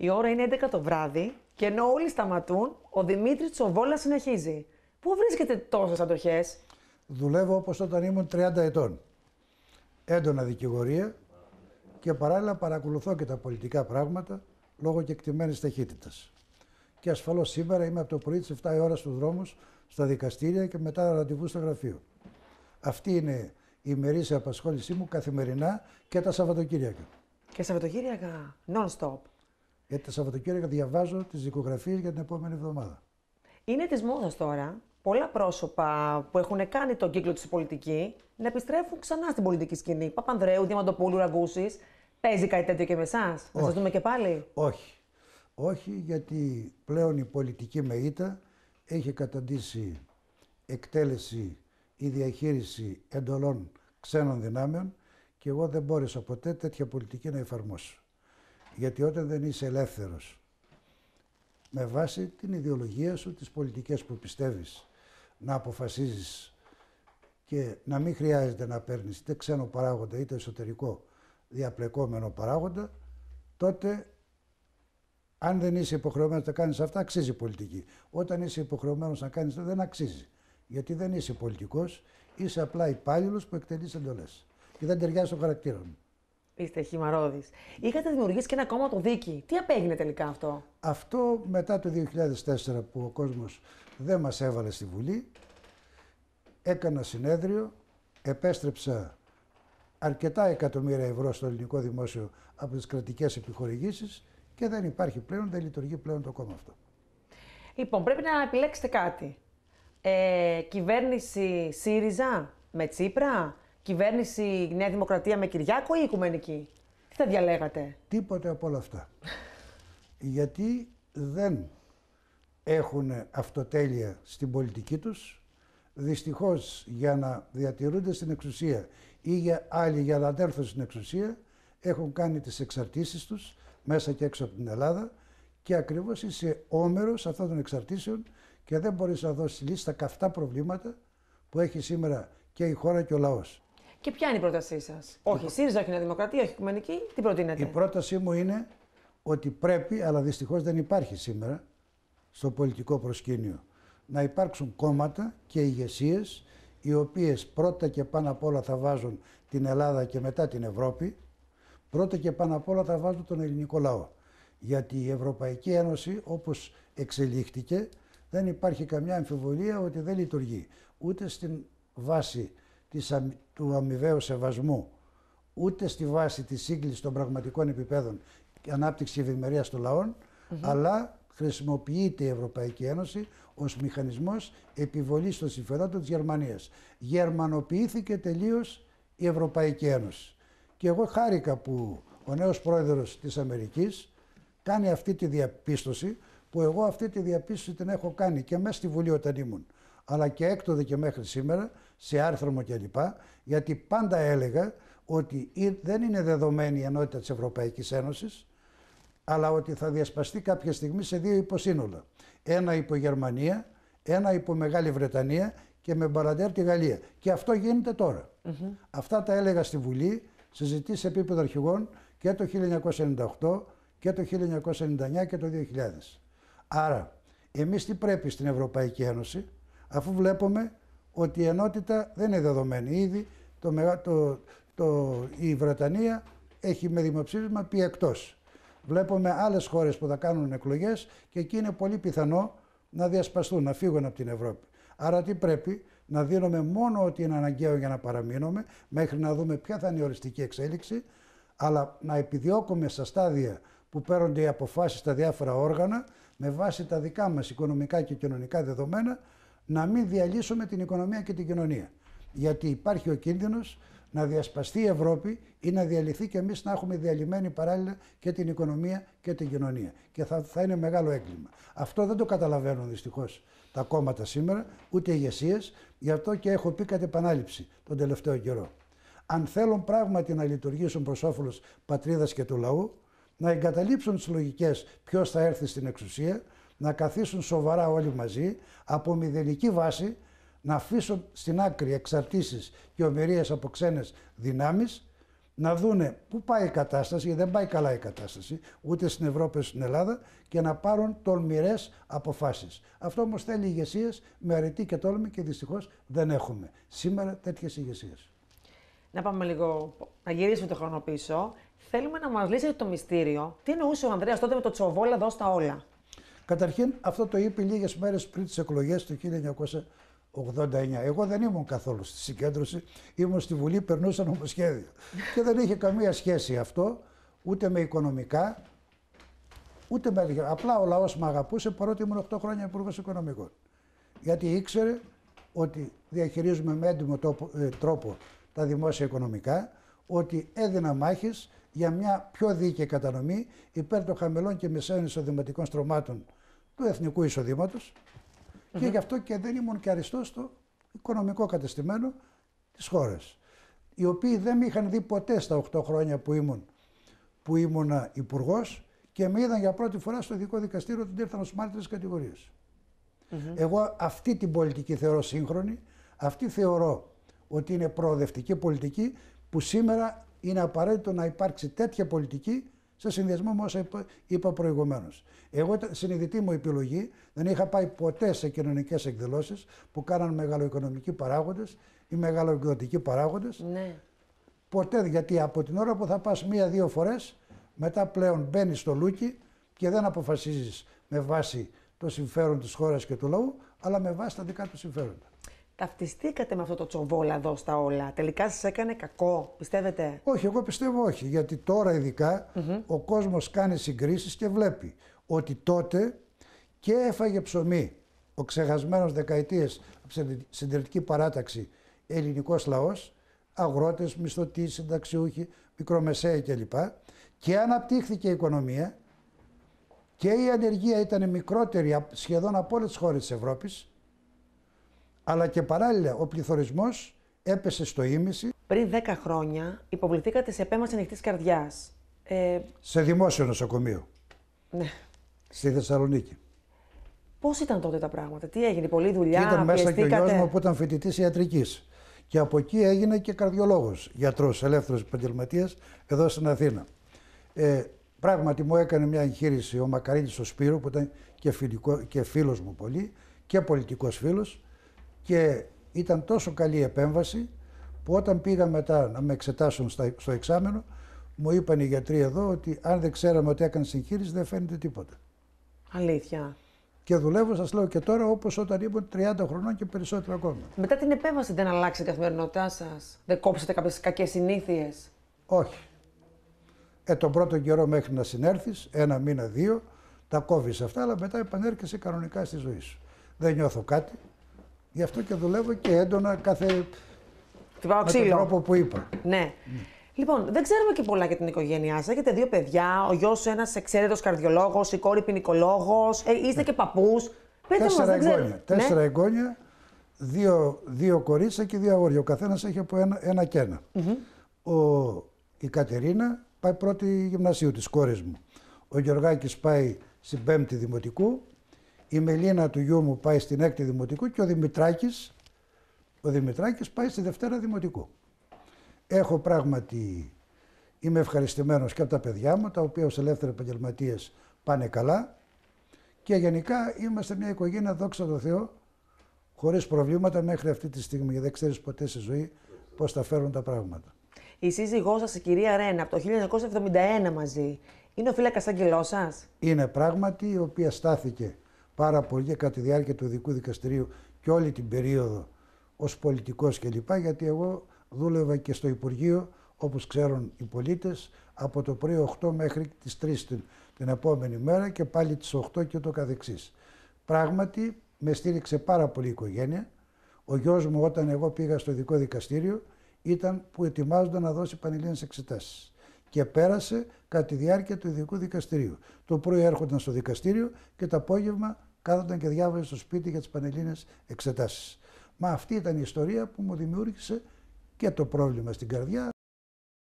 Η ώρα είναι 11 το βράδυ και ενώ όλοι σταματούν, ο Δημήτρης Τσοβόλα συνεχίζει. Πού βρίσκεται τόσε αντοχέ, Δουλεύω όπως όταν ήμουν 30 ετών. Έντονα δικηγορία και παράλληλα παρακολουθώ και τα πολιτικά πράγματα λόγω κεκτημένη ταχύτητας. Και ασφαλώς σήμερα είμαι από το πρωί της 7 η ώρα στους δρόμους, στα δικαστήρια και μετά ραντεβού στο γραφείο. Αυτή είναι η ημερήσια απασχόλησή μου καθημερινά και τα Σαββατοκύριακα. Και Σαββατοκύριακα, non-stop. Γιατί τα Σαββατοκύριακα διαβάζω τις δικογραφίες για την επόμενη εβδομάδα. Είναι της μόδας τώρα πολλά πρόσωπα που έχουν κάνει τον κύκλο τη πολιτική να επιστρέφουν ξανά στην πολιτική σκηνή. Παπανδρέου, Διαμαντοπούλου, Ραγκούσης. Παίζει κάτι τέτοιο και με εσάς, να σας δούμε και πάλι. Όχι. Όχι, γιατί πλέον η πολιτική με ήττα έχει καταντήσει εκτέλεση ή διαχείριση εντολών ξένων δυνάμεων και εγώ δεν μπόρεσα ποτέ τέτοια πολιτική να εφαρμόσω. Γιατί όταν δεν είσαι ελεύθερος με βάση την ιδεολογία σου, τις πολιτικές που πιστεύεις, να αποφασίζεις και να μην χρειάζεται να παίρνεις είτε ξένο παράγοντα είτε εσωτερικό διαπλεκόμενο παράγοντα, τότε αν δεν είσαι υποχρεωμένος να κάνεις αυτά, αξίζει η πολιτική. Όταν είσαι υποχρεωμένος να κάνεις δεν αξίζει. Γιατί δεν είσαι πολιτικός, είσαι απλά υπάλληλος που εκτελείς εντολές. Και δεν ταιριάζει στο χαρακτήρα μου. Είστε χυμαρόδης. Είχατε δημιουργήσει και ένα κόμμα το Δίκη. Τι απέγινε τελικά αυτό. Αυτό μετά το 2004 που ο κόσμος δεν μας έβαλε στη Βουλή, έκανα συνέδριο, επέστρεψα αρκετά εκατομμύρια ευρώ στο ελληνικό δημόσιο από τις κρατικές επιχορηγήσεις και δεν υπάρχει πλέον, δεν λειτουργεί πλέον το κόμμα αυτό. Λοιπόν, πρέπει να επιλέξετε κάτι. Ε, κυβέρνηση ΣΥΡΙΖΑ με Τσίπρα, κυβέρνηση Νέα Δημοκρατία με Κυριάκο ή Οικουμενική. Τι θα διαλέγατε. Τίποτε από όλα αυτά. Γιατί δεν έχουν αυτοτέλεια στην πολιτική τους. Δυστυχώς για να διατηρούνται στην εξουσία ή για άλλοι για να έρθουν στην εξουσία έχουν κάνει τις εξαρτήσεις τους μέσα και έξω από την Ελλάδα και ακριβώς είσαι όμερος αυτών των εξαρτήσεων και δεν μπορείς να δώσεις στα καυτά προβλήματα που έχει σήμερα και η χώρα και ο λαός. Και ποια είναι η πρότασή σας, Όχι η ΣΥΡΙΖΑ, όχι η Δημοκρατία, όχι η Οικουμενική, τι προτείνετε. Η πρότασή μου είναι ότι πρέπει, αλλά δυστυχώς δεν υπάρχει σήμερα στο πολιτικό προσκήνιο, να υπάρξουν κόμματα και ηγεσίες οι οποίες πρώτα και πάνω απ' όλα θα βάζουν την Ελλάδα και μετά την Ευρώπη, πρώτα και πάνω απ' όλα θα βάζουν τον ελληνικό λαό. Γιατί η Ευρωπαϊκή Ένωση, όπως εξελίχθηκε, δεν υπάρχει καμιά αμφιβολία ότι δεν λειτουργεί ούτε στην βάση της, του αμοιβαίου σεβασμού, ούτε στη βάση της σύγκλησης των πραγματικών επιπέδων και ανάπτυξης ευημερίας των λαών, mm -hmm. αλλά χρησιμοποιείται η Ευρωπαϊκή Ένωση ως μηχανισμός επιβολής των συμφερόντων της Γερμανίας. Γερμανοποιήθηκε τελείως η Ευρωπαϊκή Ένωση. Και εγώ χάρηκα που ο νέος πρόεδρος της Αμερικής κάνει αυτή τη διαπίστωση που εγώ αυτή τη διαπίστωση την έχω κάνει και μέσα στη Βουλή όταν ήμουν αλλά και έκτοτε και μέχρι σήμερα, σε άρθρο κλπ. Γιατί πάντα έλεγα ότι δεν είναι δεδομένη η ενότητα της Ευρωπαϊκής Ένωσης, αλλά ότι θα διασπαστεί κάποια στιγμή σε δύο υποσύνολα. Ένα υπό Γερμανία, ένα υπό Μεγάλη Βρετανία και με μπαραντέρ τη Γαλλία. Και αυτό γίνεται Αυτά τα έλεγα στη Βουλή, συζητή σε επίπεδο αρχηγών και το 1998 και το 1999 και το 2000. Άρα, εμείς τι πρέπει στην Ευρωπαϊκή Ένωση, αφού βλέπουμε ότι η ενότητα δεν είναι δεδομένη. Ήδη το, το, η Βρετανία έχει με δημοψήφισμα πει εκτός. Βλέπουμε άλλες χώρες που θα κάνουν εκλογές και εκεί είναι πολύ πιθανό να διασπαστούν, να φύγουν από την Ευρώπη. Άρα τι πρέπει, να δίνουμε μόνο ότι είναι αναγκαίο για να παραμείνουμε, μέχρι να δούμε ποια θα είναι η οριστική εξέλιξη, αλλά να επιδιώκουμε στα στάδια που παίρνονται οι αποφάσεις στα διάφορα όργανα, με βάση τα δικά μας οικονομικά και κοινωνικά δεδομένα, να μην διαλύσουμε την οικονομία και την κοινωνία. Γιατί υπάρχει ο κίνδυνος να διασπαστεί η Ευρώπη ή να διαλυθεί και εμείς να έχουμε διαλυμένη παράλληλα και την οικονομία και την κοινωνία. Και θα, θα είναι μεγάλο έγκλημα. Αυτό δεν το καταλαβαίνουν δυστυχώς τα κόμματα σήμερα, ούτε οι ηγεσίες. Γι' αυτό και έχω πει κατ' επανάληψη τον τελευταίο καιρό. Αν θέλουν πράγματι να λειτουργήσουν προς όφελος πατρίδας και του λαού, να εγκαταλείψουν τις λογικές ποιος θα έρθει στην εξουσία, να καθίσουν σοβαρά όλοι μαζί από μηδενική βάση να αφήσουν στην άκρη εξαρτήσεις και ομοιρίες από ξένες δυνάμεις, να δούνε πού πάει η κατάσταση, γιατί δεν πάει καλά η κατάσταση, ούτε στην Ευρώπη, ούτε στην Ελλάδα, και να πάρουν τολμηρές αποφάσεις. Αυτό όμως θέλει ηγεσίες με αρετή και τόλμη και δυστυχώς δεν έχουμε. Σήμερα τέτοιες ηγεσίες. Να πάμε λίγο, να γυρίσουμε το χρόνο πίσω. Θέλουμε να μας λύσετε το μυστήριο. Τι εννοούσε ο Ανδρέας τότε με το τσοβόλα, δώστα όλα. Καταρχήν αυτό το είπε λίγες μέρες πριν τις εκλογές του 1989. Εγώ δεν ήμουν καθόλου στη συγκέντρωση, ήμουν στη Βουλή, περνούσα νομοσχέδιο. και δεν είχε καμία σχέση αυτό, ούτε με οικονομικά, ούτε με... Απλά ο λαός με αγαπούσε παρότι ήμουν 8 χρόνια υπουργός Οικονομικών. Γιατί ήξερε ότι διαχειρίζουμε με έντιμο ε, τρόπο τα δημόσια οικονομικά, ότι έδινα μάχες για μια πιο δίκαιη κατανομή υπέρ των χαμηλών και μεσαίων εισοδηματικών στρωμάτων του εθνικου εισοδήματος και γι' αυτό και δεν ήμουν και αριστός στο οικονομικό κατεστημένο της χώρας, Οι οποίοι δεν με είχαν δει ποτέ στα 8 χρόνια που ήμουν που ήμουνα υπουργός και με είδαν για πρώτη φορά στο ειδικό δικαστήριο ότι ήρθαν ως μαρτυρες κατηγοριε κατηγορίες. Εγώ αυτή την πολιτική θεωρώ σύγχρονη, αυτή θεωρώ ότι είναι προοδευτική πολιτική που σήμερα είναι απαραίτητο να υπάρξει τέτοια πολιτική σε συνδυασμό με όσα είπα προηγουμένως. Εγώ, συνειδητή μου επιλογή, δεν είχα πάει ποτέ σε κοινωνικές εκδηλώσεις που κάναν μεγαλοοικονομικοί παράγοντες ή μεγαλοεκδοτικοί παράγοντες. Ναι. Ποτέ, γιατί από την ώρα που θα πας μία-δύο φορές, μετά πλέον μπαίνεις στο λούκι και δεν αποφασίζεις με βάση το συμφέρον της χώρας και του λαού, αλλά με βάση τα δικά του συμφέροντα ταυτιστήκατε με αυτό το εδώ στα όλα. Τελικά σας έκανε κακό, πιστεύετε. Όχι, εγώ πιστεύω όχι. Γιατί τώρα ο κόσμος κάνει συγκρίσεις και βλέπει ότι τότε και έφαγε ψωμί ο ξεχασμένος δεκαετίες από συντηρητική παράταξη ελληνικός λαός, αγρότες, μισθωτοί, συνταξιούχοι, μικρομεσαίοι κλπ. Και αναπτύχθηκε η οικονομία και η ανεργία ήταν μικρότερη σχεδόν από όλες τις χώρες της Ευρώπης αλλά και παράλληλα ο πληθωρισμός έπεσε στο ίμιση. Πριν 10 χρόνια υποβληθήκατε σε επέμβαση ανοιχτής καρδιάς. Ε... Σε δημόσιο νοσοκομείο. Ναι. Στη Θεσσαλονίκη. Πώς ήταν τότε τα πράγματα, τι έγινε, πολύ δουλειά. Και ήταν μέσα και ο γιο μου που ήταν φοιτητής ιατρικής. Και από εκεί έγινε και καρδιολόγος, γιατρός, ελεύθερος επαγγελματίας εδώ στην Αθήνα. Ε, πράγματι μου έκανε μια εγχείρηση ο Μακαρίτης ο Σπύρο που ήταν και, φιλικό, και φίλος μου πολύ και πολιτικός φίλος. Και ήταν τόσο καλή επέμβαση που όταν πήγα μετά να με εξετάσουν στο εξάμενο, μου είπαν οι γιατροί εδώ ότι αν δεν ξέραμε ότι έκανε συγχείρηση δεν φαίνεται τίποτα. Αλήθεια. Και δουλεύω, σας λέω και τώρα, όπως όταν ήμουν 30 χρονών και περισσότερο ακόμα. Μετά την επέμβαση δεν αλλάξει η καθημερινότητά σας, δεν κόψετε κάποιες κακές συνήθειες. Όχι. Ε, τον πρώτο καιρό μέχρι να συνέρθεις, ένα μήνα, δύο, τα κόβεις αυτά, αλλά μετά επανέρχεσαι κανονικά στη ζωή σου. Δεν νιώθω κάτι. Γι' αυτό και δουλεύω και έντονα κάθε με τον τρόπο που είπα. Ναι. Λοιπόν, δεν ξέρουμε και πολλά για την οικογένειά σας. Έχετε δύο παιδιά. Ο γιος ένας εξαίρετος καρδιολόγος, η κόρη ποινικολόγος. Ε, είστε ναι. και παππούς. μου, δεν εγγόνια. Τέσσερα εγγόνια, δύο, δύο κορίτσια και δύο αγόρια. Ο καθένας έχει από ένα, ένα και ενα Ο, η Κατερίνα πάει πρώτη γυμνασίου της κόρης μου. Ο Γεωργάκης πάει στην πέμπτη δημοτικού η Μελίνα του γιού μου πάει στην έκτη δημοτικού και ο Δημητράκης, ο Δημητράκης πάει στη Δευτέρα Δημοτικού. Έχω πράγματι, είμαι ευχαριστημένος και από τα παιδιά μου, τα οποία ως ελεύθεροι επαγγελματίες πάνε καλά και γενικά είμαστε μια οικογένεια, δόξα τω Θεώ, χωρίς προβλήματα μέχρι αυτή τη στιγμή, γιατί δεν ξέρεις ποτέ στη ζωή πώς θα φέρουν τα πράγματα. Η σύζυγός σας, η κυρία Ρένα, από το 1971 μαζί, είναι ο φύλακας άγγελός σας. Είναι πράγματι η οποία στάθηκε πάρα πολύ και κατά τη διάρκεια του ειδικού δικαστηρίου και όλη την περίοδο ως πολιτικός κλπ. Γιατί εγώ δούλευα και στο Υπουργείο, όπως ξέρουν οι πολίτες, από το πρωί 8 μέχρι τις 3 την, επόμενη μέρα και πάλι τις 8 και το καθεξής. Πράγματι, με στήριξε πάρα πολύ η οικογένεια. Ο γιος μου όταν εγώ πήγα στο ειδικό δικαστήριο ήταν που ετοιμάζονταν να δώσει πανελλήνες εξετάσεις και πέρασε κατά τη διάρκεια του ειδικού δικαστηρίου. Το πρωί έρχονταν στο δικαστήριο και το απόγευμα κάθονταν και διάβαζε στο σπίτι για τις πανελλήνες εξετάσεις. Μα αυτή ήταν η ιστορία που μου δημιούργησε και το πρόβλημα στην καρδιά.